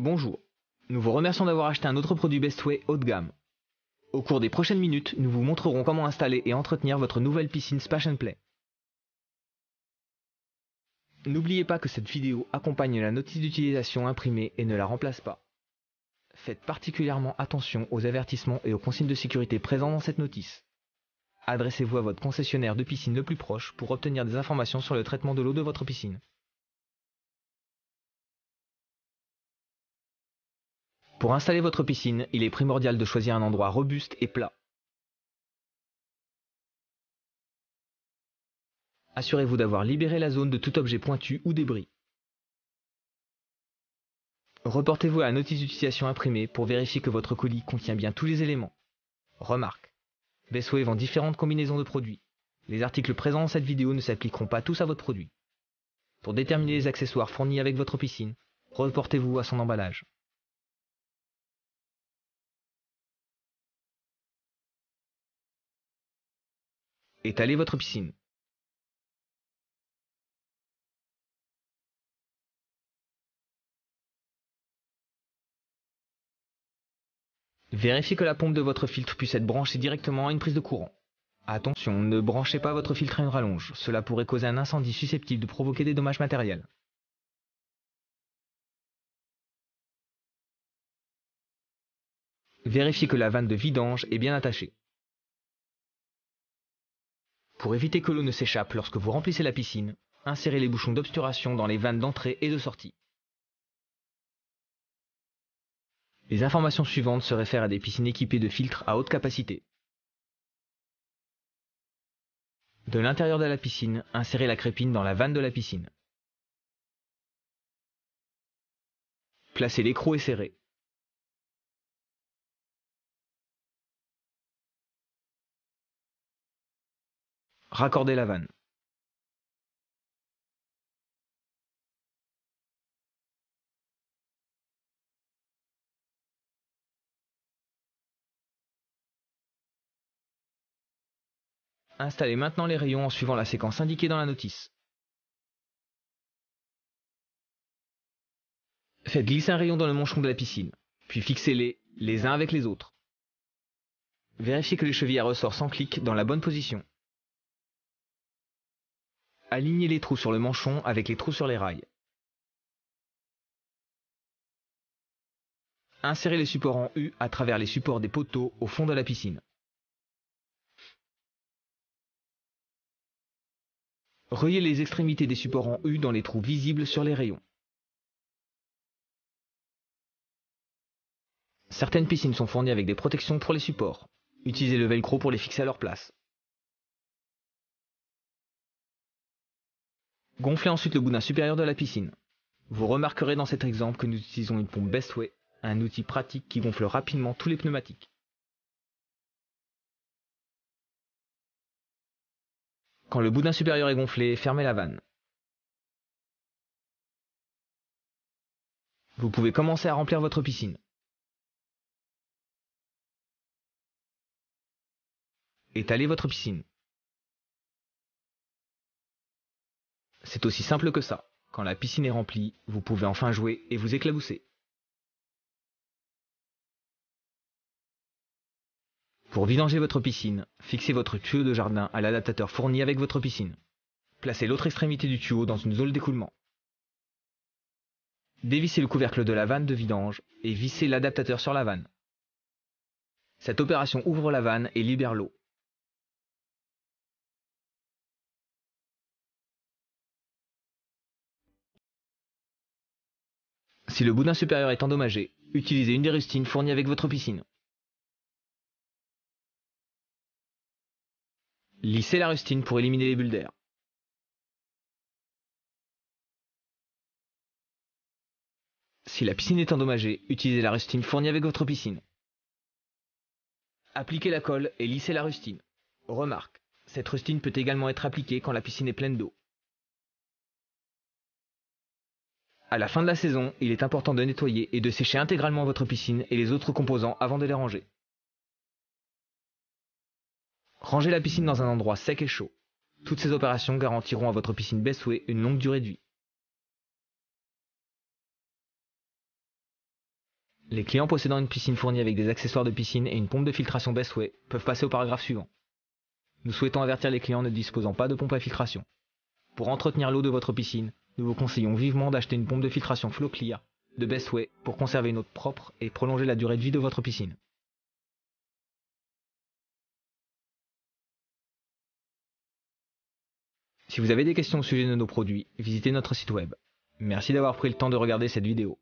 Bonjour. Nous vous remercions d'avoir acheté un autre produit Bestway haut de gamme. Au cours des prochaines minutes, nous vous montrerons comment installer et entretenir votre nouvelle piscine Spash Play. N'oubliez pas que cette vidéo accompagne la notice d'utilisation imprimée et ne la remplace pas. Faites particulièrement attention aux avertissements et aux consignes de sécurité présents dans cette notice. Adressez-vous à votre concessionnaire de piscine le plus proche pour obtenir des informations sur le traitement de l'eau de votre piscine. Pour installer votre piscine, il est primordial de choisir un endroit robuste et plat. Assurez-vous d'avoir libéré la zone de tout objet pointu ou débris. Reportez-vous à la notice d'utilisation imprimée pour vérifier que votre colis contient bien tous les éléments. Remarque, Bestway vend différentes combinaisons de produits. Les articles présents dans cette vidéo ne s'appliqueront pas tous à votre produit. Pour déterminer les accessoires fournis avec votre piscine, reportez-vous à son emballage. Étalez votre piscine Vérifiez que la pompe de votre filtre puisse être branchée directement à une prise de courant. Attention, ne branchez pas votre filtre à une rallonge, cela pourrait causer un incendie susceptible de provoquer des dommages matériels. Vérifiez que la vanne de vidange est bien attachée. Pour éviter que l'eau ne s'échappe lorsque vous remplissez la piscine, insérez les bouchons d'obsturation dans les vannes d'entrée et de sortie. Les informations suivantes se réfèrent à des piscines équipées de filtres à haute capacité. De l'intérieur de la piscine, insérez la crépine dans la vanne de la piscine. Placez l'écrou et serrez. raccorder la vanne Installez maintenant les rayons en suivant la séquence indiquée dans la notice. Faites glisser un rayon dans le manchon de la piscine, puis fixez-les les uns avec les autres. Vérifiez que les chevilles à ressort clic dans la bonne position. Alignez les trous sur le manchon avec les trous sur les rails. Insérez les supports en U à travers les supports des poteaux au fond de la piscine. Reliez les extrémités des supports en U dans les trous visibles sur les rayons. Certaines piscines sont fournies avec des protections pour les supports. Utilisez le velcro pour les fixer à leur place. Gonflez ensuite le boudin supérieur de la piscine. Vous remarquerez dans cet exemple que nous utilisons une pompe Bestway, un outil pratique qui gonfle rapidement tous les pneumatiques. Quand le boudin supérieur est gonflé, fermez la vanne. Vous pouvez commencer à remplir votre piscine. Étalez votre piscine. C'est aussi simple que ça. Quand la piscine est remplie, vous pouvez enfin jouer et vous éclabousser. Pour vidanger votre piscine, fixez votre tuyau de jardin à l'adaptateur fourni avec votre piscine. Placez l'autre extrémité du tuyau dans une zone d'écoulement. Dévissez le couvercle de la vanne de vidange et vissez l'adaptateur sur la vanne. Cette opération ouvre la vanne et libère l'eau. Si le boudin supérieur est endommagé, utilisez une des rustines fournies avec votre piscine. Lissez la rustine pour éliminer les bulles d'air. Si la piscine est endommagée, utilisez la rustine fournie avec votre piscine. Appliquez la colle et lissez la rustine. Remarque, cette rustine peut également être appliquée quand la piscine est pleine d'eau. À la fin de la saison, il est important de nettoyer et de sécher intégralement votre piscine et les autres composants avant de les ranger. Rangez la piscine dans un endroit sec et chaud. Toutes ces opérations garantiront à votre piscine Bestway une longue durée de vie. Les clients possédant une piscine fournie avec des accessoires de piscine et une pompe de filtration Bestway peuvent passer au paragraphe suivant. Nous souhaitons avertir les clients ne disposant pas de pompe à filtration. Pour entretenir l'eau de votre piscine, nous vous conseillons vivement d'acheter une pompe de filtration Clear de Bestway pour conserver une eau propre et prolonger la durée de vie de votre piscine. Si vous avez des questions au sujet de nos produits, visitez notre site web. Merci d'avoir pris le temps de regarder cette vidéo.